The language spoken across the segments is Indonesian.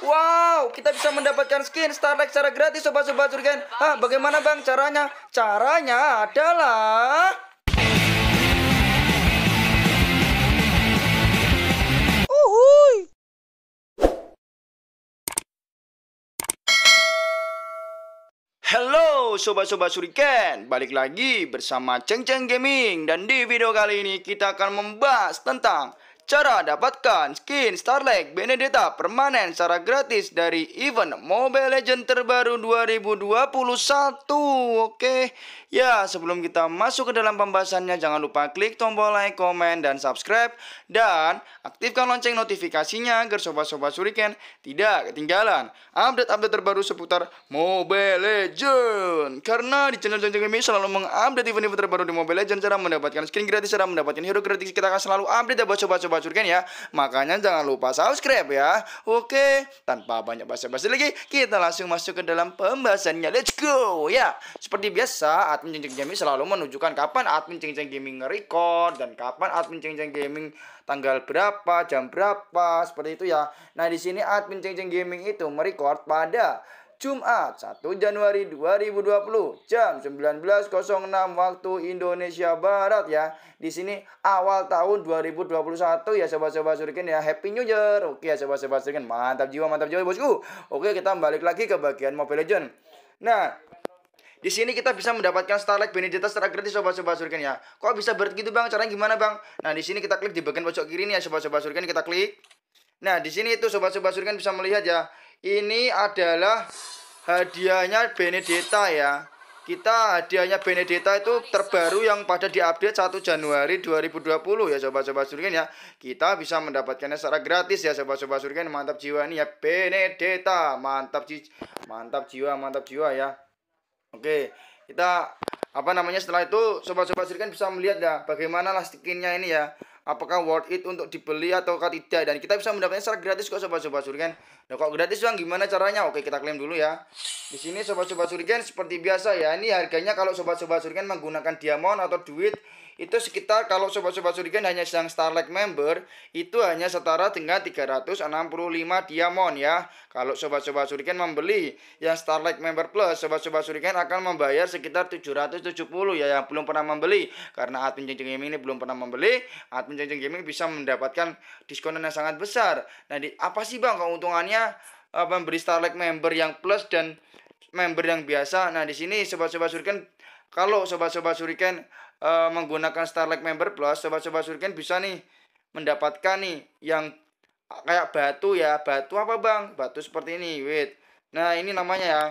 Wow, kita bisa mendapatkan skin Starlight secara gratis sobat-sobat surgen. Hah, bagaimana bang caranya? Caranya adalah... Halo sobat-sobat Suriken, balik lagi bersama Ceng Ceng Gaming dan di video kali ini kita akan membahas tentang Cara dapatkan skin Starlight Benedetta permanen secara gratis dari event Mobile Legends terbaru 2021. Oke. Ya, sebelum kita masuk ke dalam pembahasannya jangan lupa klik tombol like, komen dan subscribe dan aktifkan lonceng notifikasinya agar sobat-sobat Suriken tidak ketinggalan update-update terbaru seputar Mobile Legends. Karena di channel-channel ini selalu mengupdate event-event terbaru di Mobile Legends cara mendapatkan skin gratis, cara mendapatkan hero gratis. Kita akan selalu update ya buat sobat-sobat surga ya. Makanya jangan lupa subscribe ya. Oke, tanpa banyak basa-basi lagi, kita langsung masuk ke dalam pembahasannya. Let's go ya. Seperti biasa, admin Ceng Ceng Gaming selalu menunjukkan kapan admin Ceng Ceng Gaming record dan kapan admin Ceng Gaming tanggal berapa, jam berapa, seperti itu ya. Nah, di sini admin Ceng Gaming itu merecord pada Jumat 1 Januari 2020 jam 19.06 waktu Indonesia Barat ya. Di sini awal tahun 2021 ya sobat-sobat Surikin ya. Happy New Year. Oke ya sobat-sobat Surikin. Mantap jiwa, mantap jiwa ya, bosku. Oke kita balik lagi ke bagian Mobile Legend. Nah, di sini kita bisa mendapatkan Starlight Benedetta secara gratis sobat-sobat surikin ya. Kok bisa begitu Bang? Caranya gimana Bang? Nah, di sini kita klik di bagian pojok kiri nih ya sobat-sobat surikin. kita klik. Nah, di sini itu sobat-sobat surikin bisa melihat ya. Ini adalah hadiahnya Benedetta ya. Kita hadiahnya Benedetta itu terbaru yang pada diupdate 1 Januari 2020 ya coba-coba Surgen ya. Kita bisa mendapatkannya secara gratis ya coba-coba Surgen. Mantap jiwa nih ya Benedetta. Mantap ji mantap jiwa, mantap jiwa ya. Oke, kita apa namanya setelah itu sobat-sobat sirkan bisa melihat ya bagaimana lah ini ya apakah worth it untuk dibeli atau tidak dan kita bisa mendapatkan secara gratis kok sobat-sobat sirkan nah kalau gratis bang gimana caranya oke kita klaim dulu ya di sini sobat-sobat sirkan seperti biasa ya ini harganya kalau sobat-sobat sirkan menggunakan diamond atau duit itu sekitar kalau sobat-sobat surigen hanya sedang Starlight member itu hanya setara dengan 365 diamond ya. Kalau sobat-sobat surigen membeli yang Starlight member plus sobat-sobat surigen akan membayar sekitar 770 ya yang belum pernah membeli karena admin Jeng Gaming ini belum pernah membeli, admin Jeng Gaming bisa mendapatkan diskon yang sangat besar. Nah, di, apa sih Bang keuntungannya uh, memberi Starlight member yang plus dan member yang biasa. Nah, di sini sobat-sobat surigen kalau sobat-sobat surigen uh, menggunakan Starlight member plus sobat-sobat Shuriken bisa nih mendapatkan nih yang kayak batu ya batu apa bang batu seperti ini wait nah ini namanya ya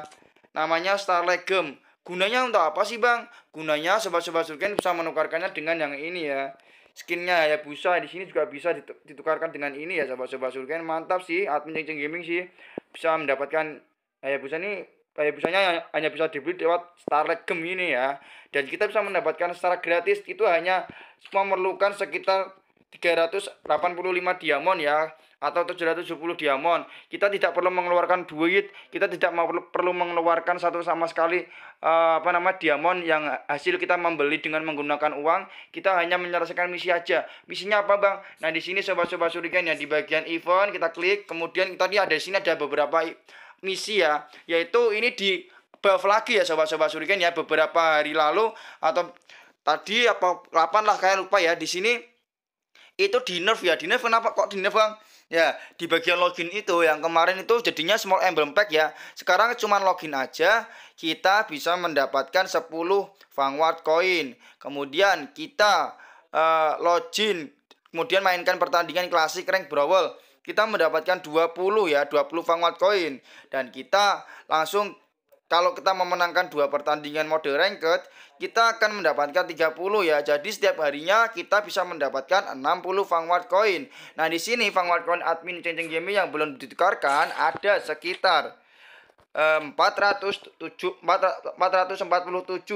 namanya Starlight Gem gunanya untuk apa sih bang gunanya sobat-sobat Shuriken bisa menukarkannya dengan yang ini ya skinnya ya busa di sini juga bisa ditukarkan dengan ini ya sobat-sobat Shuriken mantap sih admin Ceng Gaming sih bisa mendapatkan ya busa nih kayak biasanya hanya bisa dibeli lewat Starlight Gem ini ya dan kita bisa mendapatkan secara gratis itu hanya memerlukan sekitar 385 diamond ya atau 770 diamond kita tidak perlu mengeluarkan duit kita tidak perlu mengeluarkan satu sama sekali uh, apa nama diamond yang hasil kita membeli dengan menggunakan uang kita hanya menyelesaikan misi aja misinya apa bang nah di sini sobat-sobat surigan ya di bagian event kita klik kemudian tadi ada di sini ada beberapa misi ya yaitu ini di buff lagi ya sobat-sobat Suriken ya beberapa hari lalu atau tadi apa kapan lah kayak lupa ya di sini itu di nerf ya di nerf kenapa kok di nerf bang ya di bagian login itu yang kemarin itu jadinya small emblem pack ya sekarang cuma login aja kita bisa mendapatkan 10 vanguard coin kemudian kita uh, login kemudian mainkan pertandingan klasik rank brawl kita mendapatkan 20 ya, 20 Vanguard koin Dan kita langsung kalau kita memenangkan dua pertandingan mode ranked, kita akan mendapatkan 30 ya. Jadi setiap harinya kita bisa mendapatkan 60 Vanguard koin Nah, di sini Vanguard Coin admin changing game yang belum ditukarkan ada sekitar 447 eh, 447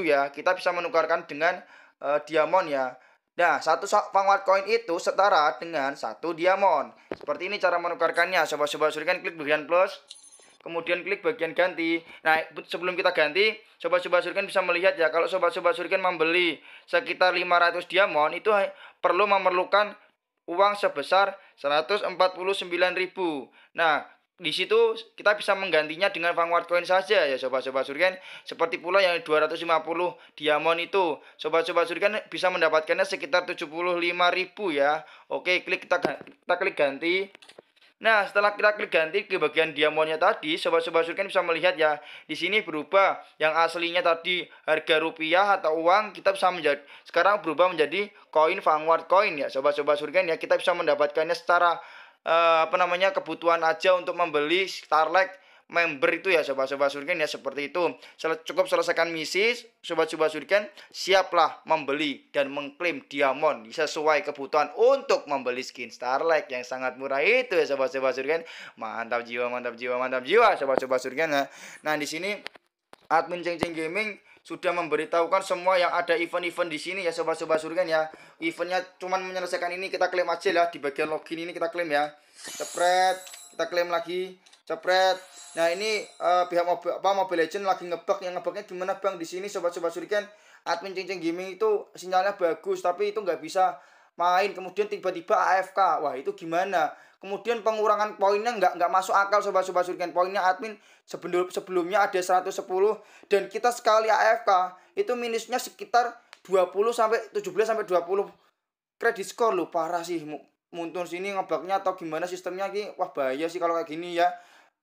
ya. Kita bisa menukarkan dengan uh, diamond ya. Nah, satu penguat koin itu setara dengan satu diamond. Seperti ini cara menukarkannya. Sobat-sobat surikan klik bagian plus. Kemudian klik bagian ganti. Nah, sebelum kita ganti, sobat-sobat surikan bisa melihat ya. Kalau sobat-sobat surikan membeli sekitar 500 diamond, itu perlu memerlukan uang sebesar 149.000. Nah, di situ kita bisa menggantinya dengan Vanguard Coin saja ya sobat-sobat Surgen seperti pula yang 250 diamond itu sobat-sobat Surgen kan bisa mendapatkannya sekitar 75.000 ya oke klik kita kita klik ganti Nah, setelah kita klik ganti ke bagian diamondnya tadi, sobat-sobat surgen kan bisa melihat ya, di sini berubah. Yang aslinya tadi harga rupiah atau uang kita bisa menjadi sekarang berubah menjadi koin Vanguard Coin ya, sobat-sobat surgen kan ya, kita bisa mendapatkannya secara uh, apa namanya kebutuhan aja untuk membeli Starlight member itu ya sobat-sobat surgen ya seperti itu cukup selesaikan misi sobat-sobat surgen siaplah membeli dan mengklaim diamond sesuai kebutuhan untuk membeli skin starlight yang sangat murah itu ya sobat-sobat surgen mantap jiwa mantap jiwa mantap jiwa sobat-sobat surgen ya nah di sini admin ceng ceng gaming sudah memberitahukan semua yang ada event-event di sini ya sobat-sobat surgen ya. Eventnya cuman menyelesaikan ini kita klaim aja lah di bagian login ini kita klaim ya. Cepret, kita klaim lagi. Cepret. Nah, ini uh, pihak Mobile, apa, mobil Legend lagi ngebug. Yang ngebugnya gimana, Bang? Di sini sobat-sobat surgen admin cincin gaming itu sinyalnya bagus tapi itu nggak bisa main kemudian tiba-tiba AFK wah itu gimana kemudian pengurangan poinnya nggak nggak masuk akal sobat-sobat surgen poinnya admin sebelum sebelumnya ada 110 dan kita sekali AFK itu minusnya sekitar 20 sampai 17 sampai 20 kredit skor lu parah sih Muntun sini ngebaknya atau gimana sistemnya ki wah bahaya sih kalau kayak gini ya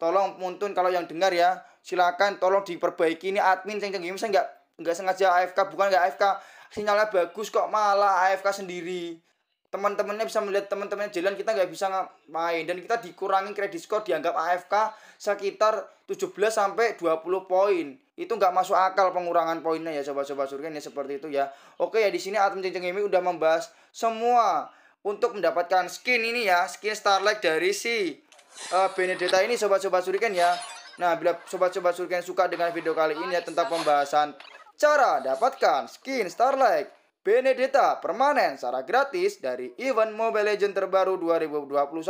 tolong Muntun kalau yang dengar ya silakan tolong diperbaiki ini admin saya gini saya nggak nggak sengaja AFK bukan nggak AFK sinyalnya bagus kok malah AFK sendiri teman-temannya bisa melihat teman-temannya jalan kita nggak bisa ngapain dan kita dikurangi kredit skor dianggap AFK sekitar 17 sampai 20 poin itu nggak masuk akal pengurangan poinnya ya sobat-sobat surga ya seperti itu ya oke ya di sini admin cincin ini udah membahas semua untuk mendapatkan skin ini ya skin Starlight dari si uh, Benedetta ini sobat-sobat surgen ya nah bila sobat-sobat surgen suka dengan video kali ini ya tentang pembahasan Cara dapatkan skin Starlight Benedetta permanen secara gratis dari event Mobile Legends terbaru 2021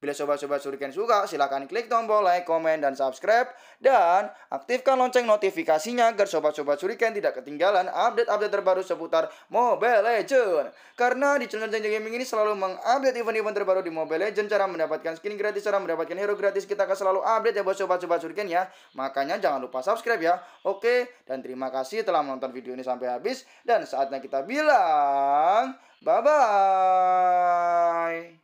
Bila sobat-sobat Shuriken suka, silahkan klik tombol like, komen, dan subscribe. Dan aktifkan lonceng notifikasinya agar sobat-sobat Shuriken tidak ketinggalan update-update terbaru seputar Mobile Legends. Karena di channel Jeng Gaming ini selalu mengupdate event-event terbaru di Mobile Legends, cara mendapatkan skin gratis, cara mendapatkan hero gratis, kita akan selalu update ya buat sobat-sobat Shuriken ya. Makanya jangan lupa subscribe ya. Oke, dan terima kasih telah menonton video ini sampai habis. Dan saatnya kita bilang, bye-bye.